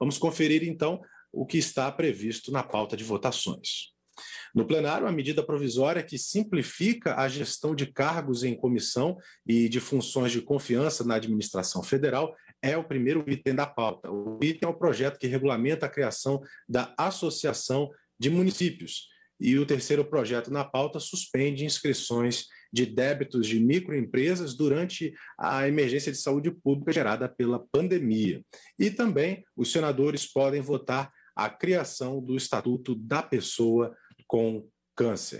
Vamos conferir, então, o que está previsto na pauta de votações. No plenário, a medida provisória que simplifica a gestão de cargos em comissão e de funções de confiança na administração federal é o primeiro item da pauta. O item é o projeto que regulamenta a criação da Associação de Municípios. E o terceiro projeto na pauta suspende inscrições de débitos de microempresas durante a emergência de saúde pública gerada pela pandemia. E também os senadores podem votar a criação do Estatuto da Pessoa com Câncer.